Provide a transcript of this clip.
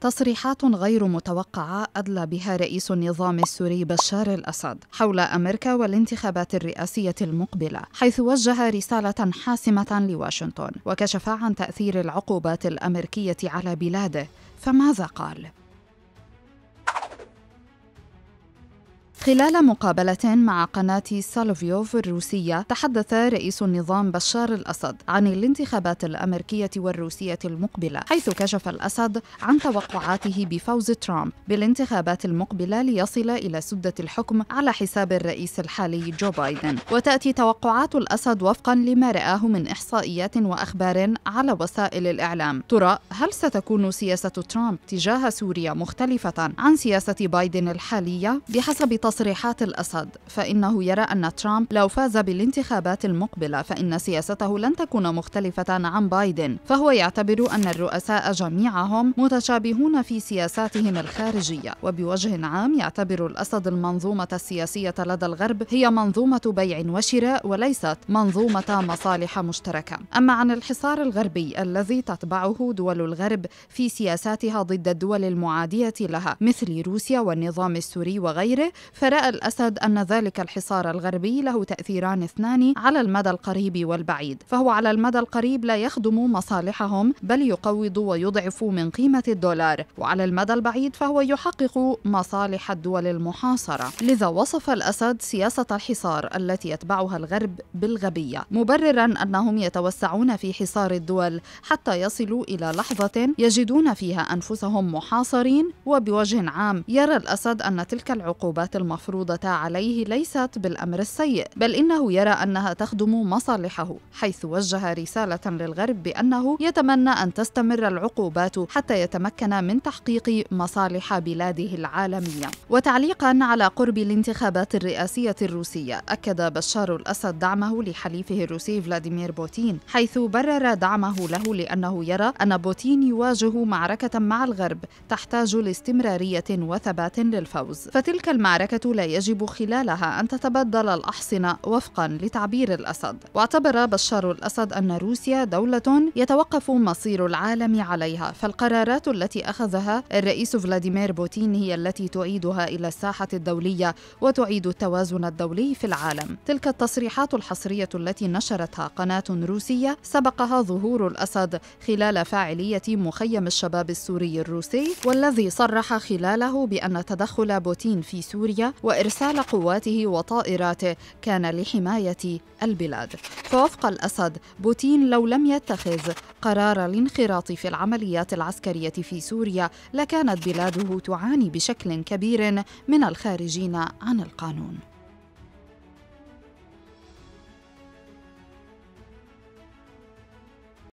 تصريحات غير متوقعة أدلى بها رئيس النظام السوري بشار الأسد حول أمريكا والانتخابات الرئاسية المقبلة حيث وجه رسالة حاسمة لواشنطن وكشف عن تأثير العقوبات الأمريكية على بلاده فماذا قال؟ خلال مقابلة مع قناة سالوفيوف الروسية تحدث رئيس النظام بشار الأسد عن الانتخابات الأمريكية والروسية المقبلة حيث كشف الأسد عن توقعاته بفوز ترامب بالانتخابات المقبلة ليصل إلى سدة الحكم على حساب الرئيس الحالي جو بايدن وتأتي توقعات الأسد وفقا لما رآه من إحصائيات وأخبار على وسائل الإعلام ترى هل ستكون سياسة ترامب تجاه سوريا مختلفة عن سياسة بايدن الحالية بحسب تصريحات الأسد فإنه يرى أن ترامب لو فاز بالانتخابات المقبلة فإن سياسته لن تكون مختلفة عن بايدن فهو يعتبر أن الرؤساء جميعهم متشابهون في سياساتهم الخارجية وبوجه عام يعتبر الأسد المنظومة السياسية لدى الغرب هي منظومة بيع وشراء وليست منظومة مصالح مشتركة أما عن الحصار الغربي الذي تتبعه دول الغرب في سياساتها ضد الدول المعادية لها مثل روسيا والنظام السوري وغيره فرأى الأسد أن ذلك الحصار الغربي له تأثيران اثنان على المدى القريب والبعيد فهو على المدى القريب لا يخدم مصالحهم بل يقوض ويضعف من قيمة الدولار وعلى المدى البعيد فهو يحقق مصالح الدول المحاصرة لذا وصف الأسد سياسة الحصار التي يتبعها الغرب بالغبية مبررا أنهم يتوسعون في حصار الدول حتى يصلوا إلى لحظة يجدون فيها أنفسهم محاصرين وبوجه عام يرى الأسد أن تلك العقوبات الم المفروضة عليه ليست بالأمر السيء بل إنه يرى أنها تخدم مصالحه حيث وجه رسالة للغرب بأنه يتمنى أن تستمر العقوبات حتى يتمكن من تحقيق مصالح بلاده العالمية وتعليقا على قرب الانتخابات الرئاسية الروسية أكد بشار الأسد دعمه لحليفه الروسي فلاديمير بوتين حيث برر دعمه له لأنه يرى أن بوتين يواجه معركة مع الغرب تحتاج لاستمرارية وثبات للفوز فتلك المعركة لا يجب خلالها أن تتبدل الأحصنة وفقا لتعبير الأسد واعتبر بشار الأسد أن روسيا دولة يتوقف مصير العالم عليها فالقرارات التي أخذها الرئيس فلاديمير بوتين هي التي تعيدها إلى الساحة الدولية وتعيد التوازن الدولي في العالم تلك التصريحات الحصرية التي نشرتها قناة روسية سبقها ظهور الأسد خلال فاعلية مخيم الشباب السوري الروسي والذي صرح خلاله بأن تدخل بوتين في سوريا وإرسال قواته وطائراته كان لحماية البلاد فوفق الأسد بوتين لو لم يتخذ قرار الانخراط في العمليات العسكرية في سوريا لكانت بلاده تعاني بشكل كبير من الخارجين عن القانون